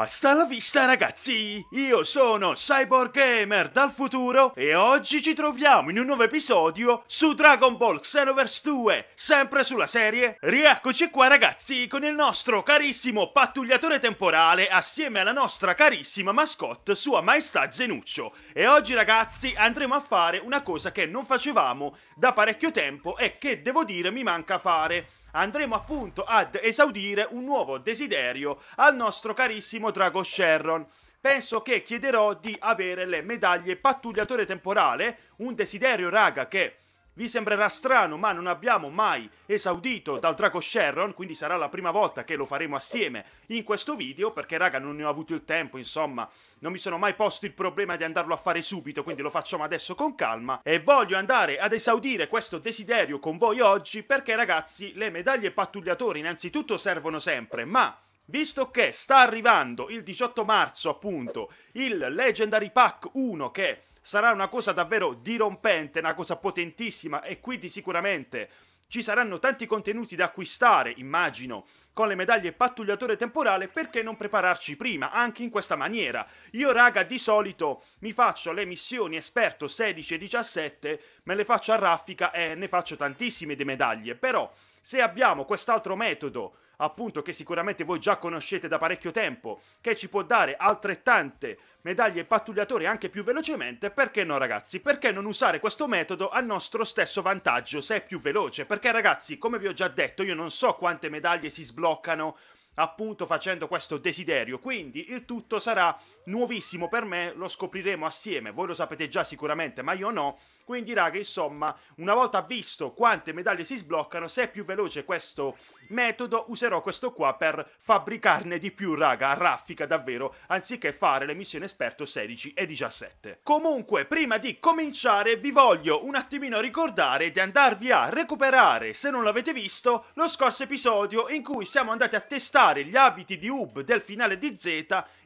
Hasta la vista ragazzi, io sono Cyborg Gamer dal futuro e oggi ci troviamo in un nuovo episodio su Dragon Ball Xenoverse 2, sempre sulla serie. Rieccoci qua ragazzi con il nostro carissimo pattugliatore temporale assieme alla nostra carissima mascotte sua maestà Zenuccio. E oggi ragazzi andremo a fare una cosa che non facevamo da parecchio tempo e che devo dire mi manca fare andremo appunto ad esaudire un nuovo desiderio al nostro carissimo Drago Sherron. Penso che chiederò di avere le medaglie pattugliatore temporale, un desiderio raga che vi sembrerà strano, ma non abbiamo mai esaudito dal Draco Sharon, quindi sarà la prima volta che lo faremo assieme in questo video, perché raga non ne ho avuto il tempo, insomma, non mi sono mai posto il problema di andarlo a fare subito, quindi lo facciamo adesso con calma e voglio andare ad esaudire questo desiderio con voi oggi, perché ragazzi, le medaglie pattugliatori innanzitutto servono sempre, ma Visto che sta arrivando il 18 marzo appunto il Legendary Pack 1 che sarà una cosa davvero dirompente, una cosa potentissima e quindi sicuramente ci saranno tanti contenuti da acquistare, immagino, con le medaglie pattugliatore temporale, perché non prepararci prima, anche in questa maniera? Io raga di solito mi faccio le missioni esperto 16 e 17, me le faccio a raffica e ne faccio tantissime di medaglie, però se abbiamo quest'altro metodo appunto che sicuramente voi già conoscete da parecchio tempo, che ci può dare altrettante medaglie pattugliatore anche più velocemente, perché no ragazzi? Perché non usare questo metodo a nostro stesso vantaggio se è più veloce? Perché ragazzi, come vi ho già detto, io non so quante medaglie si sbloccano toccano appunto facendo questo desiderio. Quindi il tutto sarà nuovissimo per me, lo scopriremo assieme. Voi lo sapete già sicuramente, ma io no. Quindi raga, insomma, una volta visto quante medaglie si sbloccano, se è più veloce questo metodo, userò questo qua per fabbricarne di più, raga, a raffica davvero, anziché fare le missioni esperto 16 e 17. Comunque, prima di cominciare, vi voglio un attimino ricordare di andarvi a recuperare, se non l'avete visto, lo scorso episodio in cui siamo andati a testare portare gli abiti di Hub del finale di Z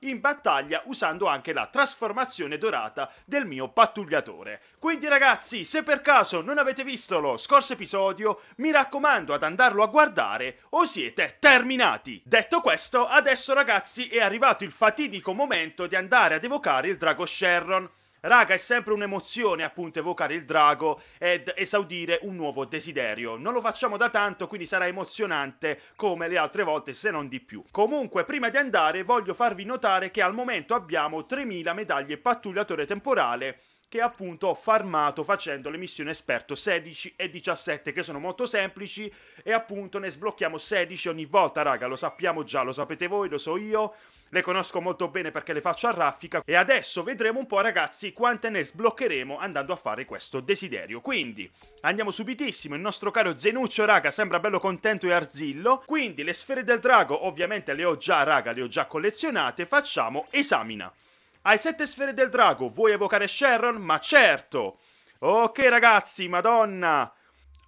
in battaglia usando anche la trasformazione dorata del mio pattugliatore. Quindi ragazzi, se per caso non avete visto lo scorso episodio, mi raccomando ad andarlo a guardare o siete terminati. Detto questo, adesso ragazzi è arrivato il fatidico momento di andare ad evocare il drago Sherron. Raga, è sempre un'emozione appunto evocare il drago ed esaudire un nuovo desiderio. Non lo facciamo da tanto, quindi sarà emozionante come le altre volte, se non di più. Comunque, prima di andare, voglio farvi notare che al momento abbiamo 3000 medaglie pattugliatore temporale che appunto ho farmato facendo le missioni esperto 16 e 17 che sono molto semplici e appunto ne sblocchiamo 16 ogni volta raga lo sappiamo già lo sapete voi lo so io le conosco molto bene perché le faccio a raffica e adesso vedremo un po' ragazzi quante ne sbloccheremo andando a fare questo desiderio quindi andiamo subitissimo il nostro caro Zenuccio raga sembra bello contento e arzillo quindi le sfere del drago ovviamente le ho già raga le ho già collezionate facciamo esamina hai sette sfere del drago, vuoi evocare Sharon? Ma certo! Ok ragazzi, madonna!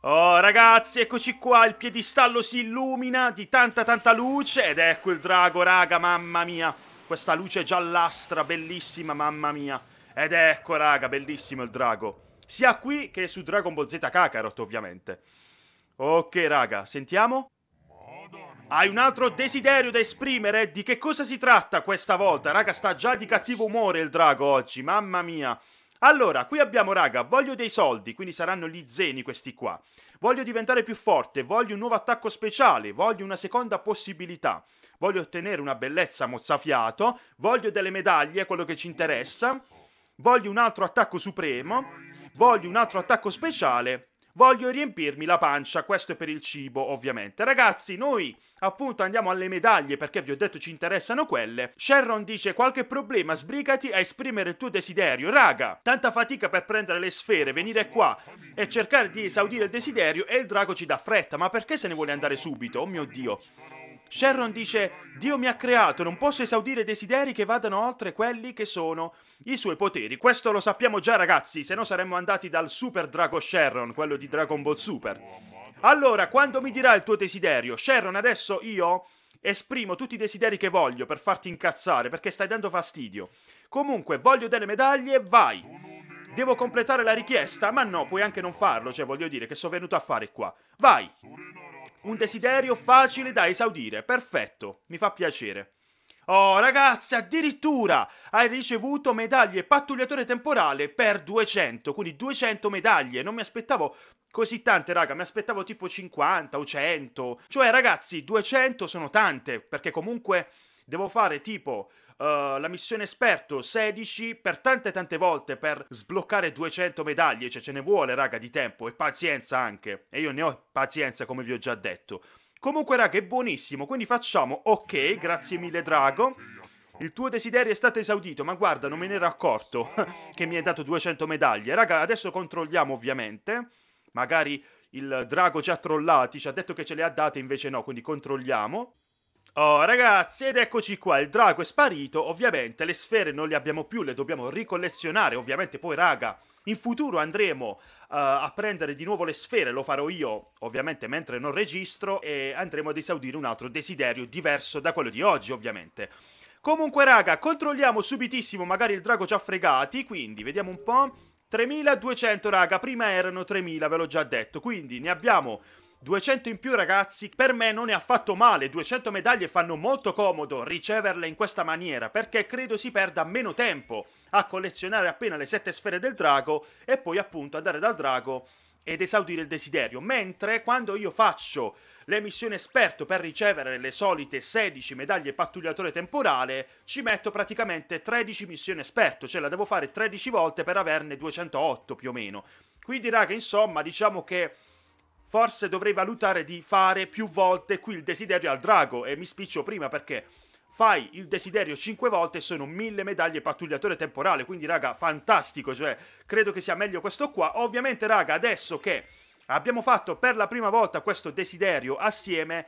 Oh ragazzi, eccoci qua, il piedistallo si illumina di tanta tanta luce ed ecco il drago, raga, mamma mia! Questa luce giallastra, bellissima, mamma mia! Ed ecco, raga, bellissimo il drago. Sia qui che su Dragon Ball Z Kakarot, ovviamente. Ok, raga, sentiamo? Hai un altro desiderio da esprimere? Di che cosa si tratta questa volta? Raga, sta già di cattivo umore il drago oggi, mamma mia. Allora, qui abbiamo, raga, voglio dei soldi, quindi saranno gli zeni questi qua. Voglio diventare più forte, voglio un nuovo attacco speciale, voglio una seconda possibilità. Voglio ottenere una bellezza mozzafiato, voglio delle medaglie, quello che ci interessa. Voglio un altro attacco supremo, voglio un altro attacco speciale voglio riempirmi la pancia, questo è per il cibo ovviamente. Ragazzi, noi appunto andiamo alle medaglie perché vi ho detto ci interessano quelle. Sharon dice qualche problema, sbrigati a esprimere il tuo desiderio. Raga, tanta fatica per prendere le sfere, venire qua e cercare di esaudire il desiderio e il drago ci dà fretta, ma perché se ne vuole andare subito? Oh mio Dio. Sharon dice, Dio mi ha creato, non posso esaudire desideri che vadano oltre quelli che sono i suoi poteri. Questo lo sappiamo già ragazzi, se no saremmo andati dal Super Drago Sharon, quello di Dragon Ball Super. Allora, quando mi dirà il tuo desiderio? Sharon, adesso io esprimo tutti i desideri che voglio per farti incazzare, perché stai dando fastidio. Comunque, voglio delle medaglie, vai. Devo completare la richiesta? Ma no, puoi anche non farlo, cioè voglio dire, che sono venuto a fare qua. Vai! Un desiderio facile da esaudire, perfetto, mi fa piacere. Oh ragazzi, addirittura hai ricevuto medaglie pattugliatore temporale per 200, quindi 200 medaglie, non mi aspettavo così tante raga, mi aspettavo tipo 50 o 100, cioè ragazzi 200 sono tante, perché comunque devo fare tipo eh, la missione esperto 16 per tante tante volte per sbloccare 200 medaglie, cioè ce ne vuole raga di tempo e pazienza anche, e io ne ho pazienza come vi ho già detto. Comunque raga è buonissimo, quindi facciamo ok, grazie mille Drago. Il tuo desiderio è stato esaudito, ma guarda, non me ne ero accorto che mi hai dato 200 medaglie. Raga, adesso controlliamo ovviamente. Magari il drago ci ha trollati, ci ha detto che ce le ha date, invece no, quindi controlliamo. Oh ragazzi, ed eccoci qua, il drago è sparito, ovviamente le sfere non le abbiamo più, le dobbiamo ricollezionare, ovviamente poi raga, in futuro andremo uh, a prendere di nuovo le sfere, lo farò io ovviamente mentre non registro e andremo ad esaudire un altro desiderio diverso da quello di oggi ovviamente. Comunque raga, controlliamo subitissimo, magari il drago ci ha fregati, quindi vediamo un po'. 3200 raga, prima erano 3000, ve l'ho già detto, quindi ne abbiamo 200 in più ragazzi per me non è affatto male, 200 medaglie fanno molto comodo riceverle in questa maniera perché credo si perda meno tempo a collezionare appena le 7 sfere del drago e poi appunto andare dal drago ed esaudire il desiderio, mentre quando io faccio le missioni esperto per ricevere le solite 16 medaglie pattugliatore temporale, ci metto praticamente 13 missioni esperto, cioè la devo fare 13 volte per averne 208 più o meno. Quindi raga, insomma, diciamo che forse dovrei valutare di fare più volte qui il desiderio al drago e mi spiccio prima perché fai il desiderio 5 volte e sono 1000 medaglie pattugliatore temporale, quindi raga fantastico, cioè credo che sia meglio questo qua. Ovviamente raga adesso che abbiamo fatto per la prima volta questo desiderio assieme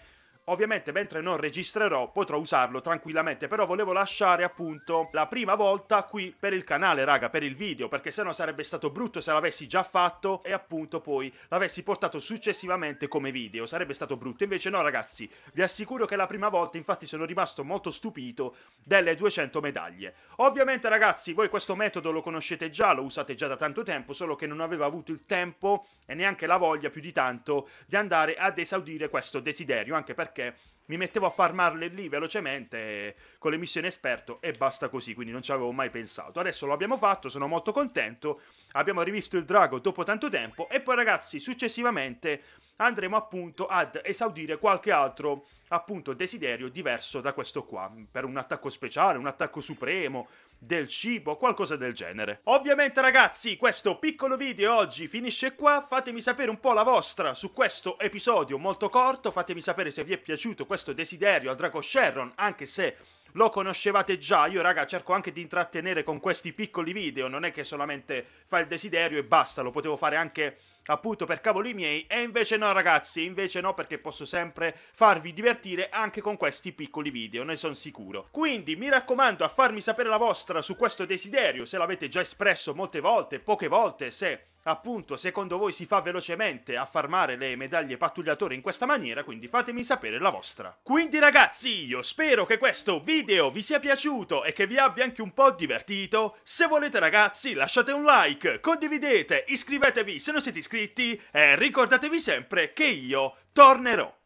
Ovviamente mentre non registrerò potrò usarlo tranquillamente, però volevo lasciare appunto la prima volta qui per il canale, raga, per il video, perché sennò sarebbe stato brutto se l'avessi già fatto e appunto poi l'avessi portato successivamente come video, sarebbe stato brutto. Invece no, ragazzi, vi assicuro che la prima volta, infatti sono rimasto molto stupito delle 200 medaglie. Ovviamente ragazzi, voi questo metodo lo conoscete già, lo usate già da tanto tempo, solo che non avevo avuto il tempo e neanche la voglia più di tanto di andare ad esaudire questo desiderio, anche perché perché mi mettevo a farmarle lì velocemente con le missioni esperto e basta così, quindi non ci avevo mai pensato. Adesso lo abbiamo fatto, sono molto contento, abbiamo rivisto il drago dopo tanto tempo e poi ragazzi successivamente andremo appunto ad esaudire qualche altro appunto desiderio diverso da questo qua, per un attacco speciale, un attacco supremo, del cibo, qualcosa del genere. Ovviamente ragazzi, questo piccolo video oggi finisce qua, fatemi sapere un po' la vostra su questo episodio molto corto, fatemi sapere se vi è piaciuto questo desiderio al Draco Sharon, anche se lo conoscevate già, io raga cerco anche di intrattenere con questi piccoli video, non è che solamente fa il desiderio e basta, lo potevo fare anche appunto per cavoli miei e invece no ragazzi invece no perché posso sempre farvi divertire anche con questi piccoli video ne sono sicuro quindi mi raccomando a farmi sapere la vostra su questo desiderio se l'avete già espresso molte volte poche volte se appunto secondo voi si fa velocemente a farmare le medaglie pattugliatore in questa maniera, quindi fatemi sapere la vostra. Quindi ragazzi, io spero che questo video vi sia piaciuto e che vi abbia anche un po' divertito. Se volete ragazzi lasciate un like, condividete, iscrivetevi se non siete iscritti iscritti e ricordatevi sempre che io tornerò.